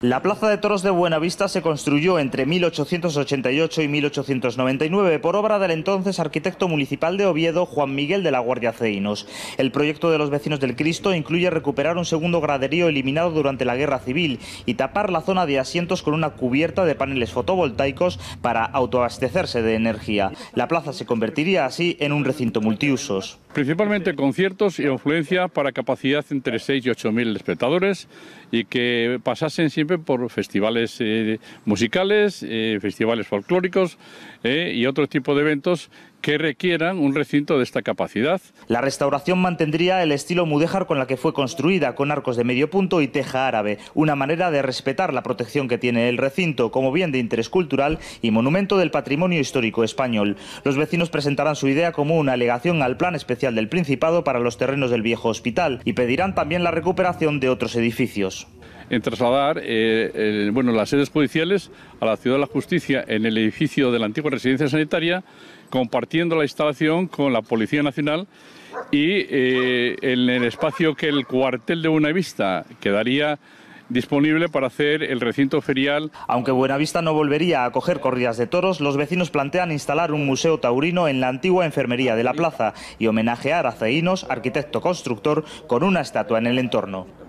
La Plaza de Toros de Buenavista se construyó entre 1888 y 1899 por obra del entonces arquitecto municipal de Oviedo, Juan Miguel de la Guardia Ceinos. El proyecto de los vecinos del Cristo incluye recuperar un segundo graderío eliminado durante la Guerra Civil y tapar la zona de asientos con una cubierta de paneles fotovoltaicos para autoabastecerse de energía. La plaza se convertiría así en un recinto multiusos. Principalmente conciertos y influencia para capacidad entre 6 y 8 mil espectadores y que pasasen siempre por festivales eh, musicales, eh, festivales folclóricos eh, y otro tipo de eventos que requieran un recinto de esta capacidad. La restauración mantendría el estilo mudéjar con la que fue construida, con arcos de medio punto y teja árabe, una manera de respetar la protección que tiene el recinto como bien de interés cultural y monumento del patrimonio histórico español. Los vecinos presentarán su idea como una alegación al plan especial del Principado para los terrenos del viejo hospital y pedirán también la recuperación de otros edificios en trasladar eh, bueno, las sedes judiciales a la Ciudad de la Justicia en el edificio de la antigua residencia sanitaria, compartiendo la instalación con la Policía Nacional y eh, en el espacio que el cuartel de Buenavista quedaría disponible para hacer el recinto ferial. Aunque Buenavista no volvería a coger corridas de toros, los vecinos plantean instalar un museo taurino en la antigua enfermería de la plaza y homenajear a Ceínos, arquitecto constructor, con una estatua en el entorno.